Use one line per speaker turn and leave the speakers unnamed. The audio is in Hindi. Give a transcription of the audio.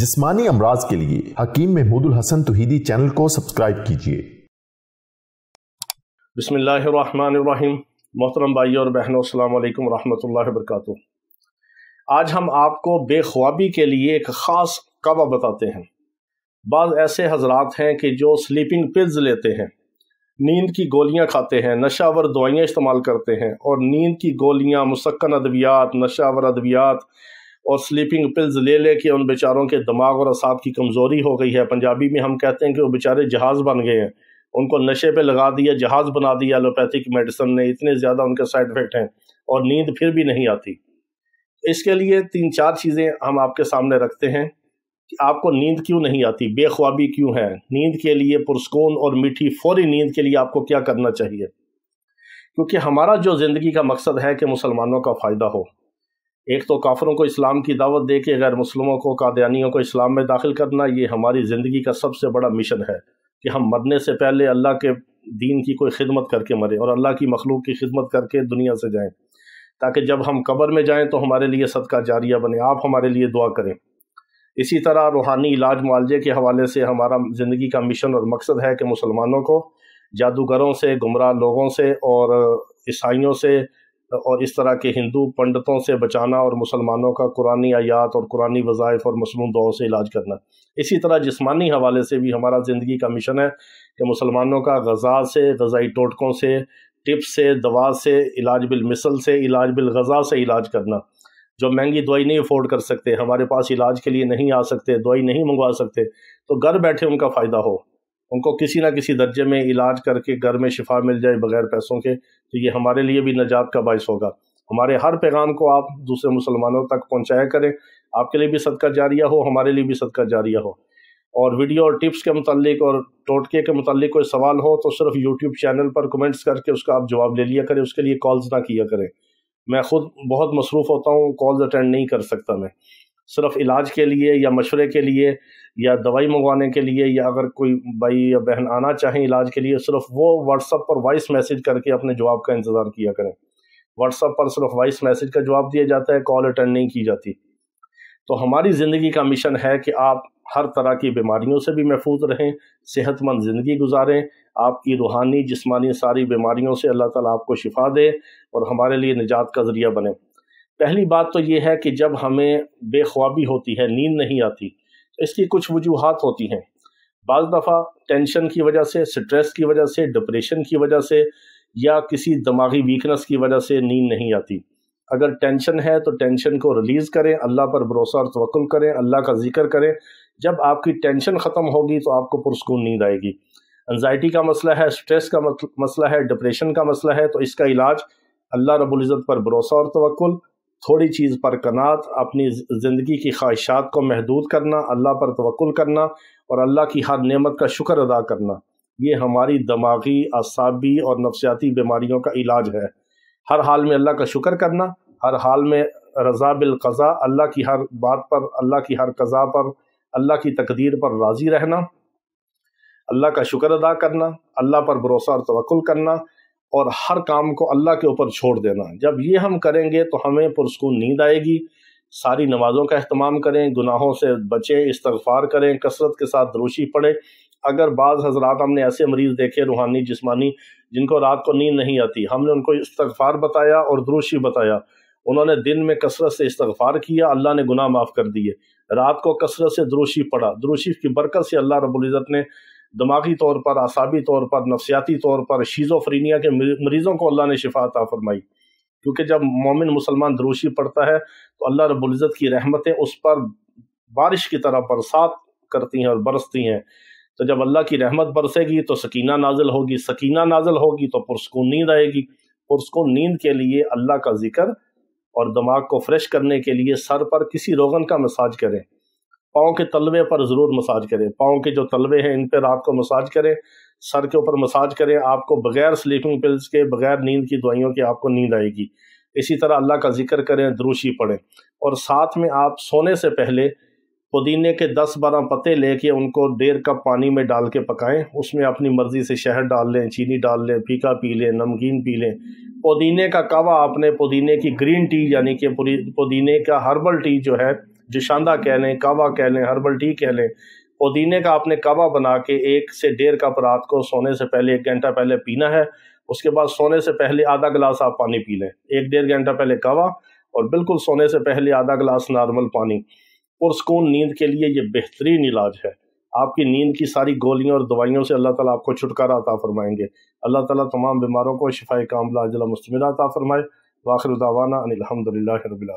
जिस्मानी अमराज के लिए हकीम महमूदुल हसन तुहिदी चैनल को सब्सक्राइब कीजिए बिसमीम मोहतरम भाई और बहनों अल्लाम रहमतुल्लाह वरकत आज हम आपको बेख्वाबी के लिए एक ख़ास कवा बताते हैं बाद ऐसे हजरात हैं कि जो स्लीपिंग पिल्स लेते हैं नींद की गोलियां खाते हैं नशावर दवाइयां इस्तेमाल करते हैं और नींद की गोलियां मुसक्न अद्वियात नशावर अद्वियात और स्लीपिंग पिल्स ले ले उन बेचारों के दिमाग और असाब की कमज़ोरी हो गई है पंजाबी में हम कहते हैं कि वो बेचारे जहाज़ बन गए हैं उनको नशे पे लगा दिया जहाज़ बना दिया एलोपैथिक मेडिसिन ने इतने ज़्यादा उनके साइड इफ़ेक्ट हैं और नींद फिर भी नहीं आती इसके लिए तीन चार चीज़ें हम आपके सामने रखते हैं कि आपको नींद क्यों नहीं आती बेख्वाबी क्यों है नींद के लिए पुरस्कून और मीठी फौरी नींद के लिए आपको क्या करना चाहिए क्योंकि हमारा जो ज़िंदगी का मकसद है कि मुसलमानों का फ़ायदा हो एक तो काफरों को इस्लाम की दावत दे के गैर मुसलमों को कादानियों को इस्लाम में दाखिल करना ये हमारी ज़िंदगी का सबसे बड़ा मिशन है कि हम मरने से पहले अल्लाह के दीन की कोई खिदमत करके मरें और अल्लाह की मखलूक की खिदमत करके दुनिया से जाएँ ताकि जब हम कबर में जाएँ तो हमारे लिए सदका जारिया बने आप हमारे लिए दुआ करें इसी तरह रूहानी इलाज मुआवजे के हवाले से हमारा ज़िंदगी का मिशन और मकसद है कि मुसलमानों को जादूगरों से गुमराह लोगों से और ईसाइयों से और इस तरह के हिंदू पंडितों से बचाना और मुसलमानों का कुरानी आयात और कुरानी वज़ाइफ और मसनू दुआओं से इलाज करना इसी तरह जिस्मानी हवाले से भी हमारा ज़िंदगी का मिशन है कि मुसलमानों का गज़ा से गज़ाई टोटकों से टिप्स से दवा से इलाज बिलमिसल से इलाज बिलगज़ा से इलाज करना जो महंगी दवाई नहीं अफोर्ड कर सकते हमारे पास इलाज के लिए नहीं आ सकते दवाई नहीं मंगवा सकते तो घर बैठे उनका फ़ायदा हो उनको किसी ना किसी दर्जे में इलाज करके घर में शिफा मिल जाए बगैर पैसों के तो ये हमारे लिए भी नजात का बायस होगा हमारे हर पैगाम को आप दूसरे मुसलमानों तक पहुँचाया करें आपके लिए भी सदका जारिया हो हमारे लिए भी सदका जारिया हो और वीडियो और टिप्स के मतलब और टोटके के मतलब कोई सवाल हो तो सिर्फ यूट्यूब चैनल पर कमेंट्स करके उसका आप जवाब ले लिया करें उसके लिए कॉल्स ना किया करें मैं खुद बहुत मसरूफ़ होता हूँ कॉल्स अटेंड नहीं कर सकता मैं सिर्फ इलाज के लिए या मशवरे के लिए या दवाई मंगवाने के लिए या अगर कोई भाई या बहन आना चाहें इलाज के लिए सिर्फ वो व्हाट्सअप पर वॉइस मैसेज करके अपने जवाब का इंतज़ार किया करें व्हाट्सअप पर सिर्फ वॉइस मैसेज का जवाब दिया जाता है कॉल अटेंड नहीं की जाती तो हमारी ज़िंदगी का मिशन है कि आप हर तरह की बीमारियों से भी महफूज रहें सेहतमंद ज़िंदगी गुजारें आपकी रूहानी जिस्मानी सारी बीमारियों से अल्लाह ताला आपको शिफा दे और हमारे लिए निजात का ज़रिया बने पहली बात तो ये है कि जब हमें बेख्वाबी होती है नींद नहीं आती इसकी कुछ वजूहत होती हैं बज़ दफ़ा टेंशन की वजह से स्ट्रेस की वजह से डिप्रेशन की वजह से या किसी दिमागी वीकनेस की वजह से नींद नहीं आती अगर टेंशन है तो टेंशन को रिलीज़ करें अल्लाह पर भरोसा और तवक्ल करें अल्लाह का जिक्र करें जब आपकी टेंशन ख़त्म होगी तो आपको पुरस्कून नींद आएगी एनजाइटी का मसला है स्ट्रेस का मसला है डिप्रेशन का मसला है तो इसका इलाज अल्लाह रबुल्ज़त पर भरोसा और तवक्ल थोड़ी चीज़ पर कनात अपनी ज़िंदगी की ख्वाहिशात को महदूद करना अल्लाह पर तवक्ल करना और अल्लाह की हर नेमत का शुक्र अदा करना ये हमारी दिमागी असाबी और नफसियाती बीमारियों का इलाज है हर हाल में अल्लाह का शुक्र करना हर हाल में रजा बिलकज़ा अल्लाह की हर बात पर अल्लाह की हर कज़ा पर अल्लाह की तकदीर पर राज़ी रहना अल्लाह का शुक्र अदा करना अल्लाह पर भरोसा और तवक्ल करना और हर काम को अल्लाह के ऊपर छोड़ देना जब ये हम करेंगे तो हमें पुरस्कून नींद आएगी सारी नमाजों का अहतमाम करें गुनाहों से बचें इस्तफार करें कसरत के साथ दरोशी पढ़े अगर बाज़ हजरात हमने ऐसे मरीज़ देखे रूहानी जिसमानी जिनको रात को नींद नहीं आती हमने उनको इस्तफार बताया और दरोशी बताया उन्होंने दिन में कसरत से इस्तफार किया अल्लाह ने गुनाह माफ़ कर दिए रात को कसरत से दरोशी पढ़ा दरोशी की बरकत से अल्लाह रबुल्ज़त ने दिमागी तौर पर आसाबी तौर पर नफसियाती तौर पर शीज़ोफ्रीनिया के मरीज़ों को अल्लाह ने शिफा अता फरमाई क्योंकि जब मोमिन मुसलमान दरूशी पढ़ता है तो अल्लाह रबुल्ज़त की रहमतें उस पर बारिश की तरह बरसात करती हैं और बरसती हैं तो जब अल्लाह की रहमत बरसेगी तो सकीना नाजल होगी सकीना नाजल होगी तो पुरस्कून नींद आएगी पुरस्कून नींद के लिए अल्लाह का जिक्र और दिमाग को फ्रेश करने के लिए सर पर किसी रोगन का मसाज करें पाँव के तलवे पर ज़रूर मसाज करें पाँव के जो तलवे हैं इन पर आपको मसाज करें सर के ऊपर मसाज करें आपको बगैर स्लीपिंग पिल्स के बगैर नींद की दवाइयों की आपको नींद आएगी इसी तरह अल्लाह का जिक्र करें द्रूशी पढ़ें और साथ में आप सोने से पहले पुदीने के दस बारह पत्ते लेके उनको डेढ़ कप पानी में डाल के पकाएं उसमें अपनी मर्ज़ी से शहद डाल लें चीनी डाल लें फीका पी लें नमकीन पी लें पुदीने का कावा आपने पुदीने की ग्रीन टी यानी कि पुदीने का हर्बल टी जो है जशांदा कह लें कावा कह लें हर्बल टी कह लें पुदीने का आपने कावा बना के एक से डेढ़ कप रात को सोने से पहले एक घंटा पहले पीना है उसके बाद सोने से पहले आधा गिलास आप पानी पी लें एक डेढ़ घंटा पहले कावा और बिल्कुल सोने से पहले आधा गिलास नॉर्मल पानी और सुकून नींद के लिए ये बेहतरीन इलाज है आपकी नींद की सारी गोलियों और दवाइयों से अल्लाह ताला आपको छुटकारा अता फरमाएंगे अल्लाह ताला तमाम बीमारों को शिफा कामला अजला मुस्तमिल अता फरमाए वाखिर दावाना अनिलहमदिल्ला रबिल